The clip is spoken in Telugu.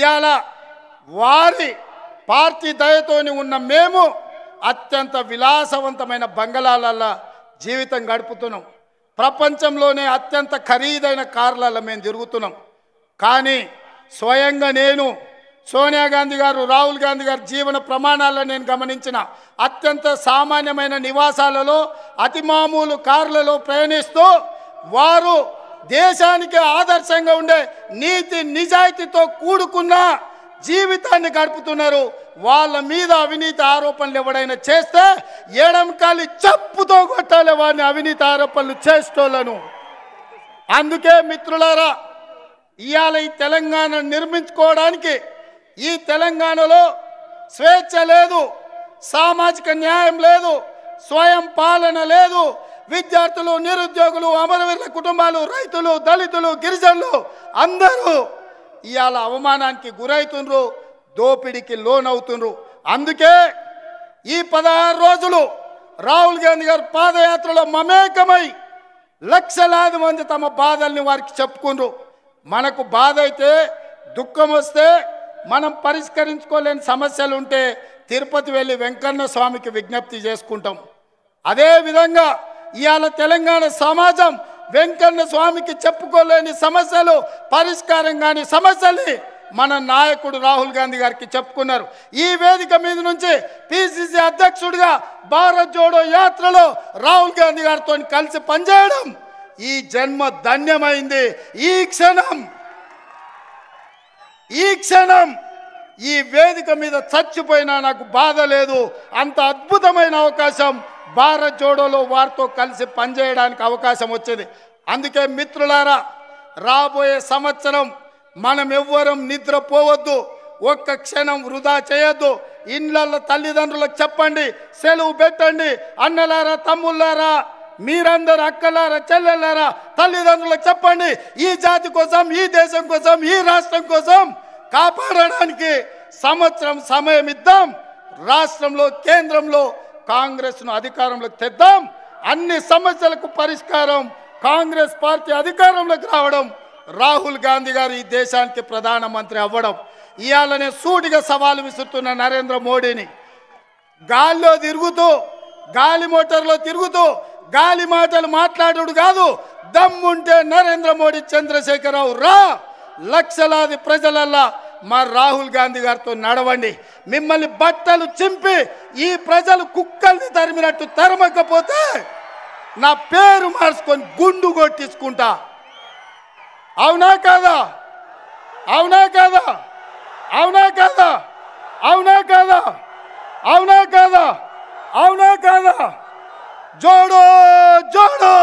ఇవాళ వారి పార్టీ దయతోని ఉన్న మేము అత్యంత విలాసవంతమైన బంగళాలల్ల జీవితం గడుపుతున్నాం ప్రపంచంలోనే అత్యంత ఖరీదైన కార్లలో మేము తిరుగుతున్నాం కానీ స్వయంగా నేను సోనియా గాంధీ గారు రాహుల్ గాంధీ గారి జీవన ప్రమాణాల్లో నేను గమనించిన అత్యంత సామాన్యమైన నివాసాలలో అతి మామూలు కార్లలో ప్రయాణిస్తూ వారు దేశానికి ఆదర్శంగా ఉండే నీతి నిజాయితీతో కూడుకున్న జీవితాన్ని గడుపుతున్నారు వాళ్ళ మీద అవినీతి ఆరోపణలు ఎవడైనా చేస్తే ఏడంకాలి చప్పుతో కొట్టాలి వారిని అవినీతి ఆరోపణలు చేస్తోళ్ళను అందుకే మిత్రులారా ఇవాళ ఈ తెలంగాణ నిర్మించుకోవడానికి ఈ తెలంగాణలో స్వేచ్ఛ లేదు సామాజిక న్యాయం లేదు స్వయం పాలన లేదు విద్యార్థులు నిరుద్యోగులు అమరవీరుల కుటుంబాలు రైతులు దళితులు గిరిజనులు అందరూ ఇవాళ అవమానానికి గురవుతుండ్రు దోపిడికి లోనవుతుండ్రు అందుకే ఈ పదహారు రోజులు రాహుల్ గాంధీ గారు పాదయాత్రలో మమేకమై లక్షలాది మంది తమ బాధల్ని వారికి చెప్పుకుండ్రు మనకు బాధ అయితే దుఃఖం వస్తే మనం పరిష్కరించుకోలేని సమస్యలు ఉంటే తిరుపతి వెళ్ళి వెంకన్న స్వామికి విజ్ఞప్తి చేసుకుంటాం అదేవిధంగా ఇవాళ తెలంగాణ సమాజం వెంకన్న స్వామికి చెప్పుకోలేని సమస్యలు పరిష్కారం కాని సమస్యల్ని మన నాయకుడు రాహుల్ గాంధీ గారికి చెప్పుకున్నారు ఈ వేదిక మీద నుంచి పిసిసి అధ్యక్షుడిగా భారత్ జోడో యాత్రలో రాహుల్ గాంధీ గారితో కలిసి పనిచేయడం ఈ జన్మ ధన్యమైంది ఈ క్షణం ఈ క్షణం ఈ వేదిక మీద చచ్చిపోయినా నాకు బాధ లేదు అంత అద్భుతమైన అవకాశం భారత్ జోడోలో వారితో కలిసి పనిచేయడానికి అవకాశం వచ్చింది అందుకే మిత్రులారా రాబోయే సంవత్సరం మనం ఎవ్వరం నిద్రపోవద్దు ఒక్క క్షణం వృధా చేయొద్దు ఇండ్ల తల్లిదండ్రులకు చెప్పండి సెలవు పెట్టండి అన్నలారా తమ్ముళ్ళారా మీరందరూ అక్కలారా చెల్లెళ్ళారా తల్లిదండ్రులకు చెప్పండి ఈ జాతి కోసం ఈ దేశం కోసం ఈ రాష్ట్రం కోసం కాపాడడానికి సంవత్సరం సమయం ఇద్దాం రాష్ట్రంలో కేంద్రంలో కాంగ్రెస్ను అధికారంలోకి తెద్దాం అన్ని సమస్యలకు పరిష్కారం కాంగ్రెస్ పార్టీ అధికారంలోకి రావడం రాహుల్ గాంధీ గారు ఈ దేశానికి ప్రధానమంత్రి అవ్వడం ఇవాళనే సూటిగా సవాలు విసురుతున్న నరేంద్ర మోడీని గాల్లో తిరుగుతూ గాలి మోటార్లో తిరుగుతూ గాలి మాటలు మాట్లాడుడు కాదు దమ్ముంటే నరేంద్ర మోడీ చంద్రశేఖరరావు రా లక్షలాది ప్రజలల్లా మా రాహుల్ గాంధీ గారితో నడవండి మిమ్మల్ని బట్టలు చింపి ఈ ప్రజలు కుక్కల్ని తరిమినట్టు తరమకపోతే నా పేరు మార్చుకొని గుండు కొట్టించుకుంటా అవునా కాదా అవునా కాదా అవునా కాదా అవునా కాదా అవునా కాదా అవునా కాదా జోడో జోడో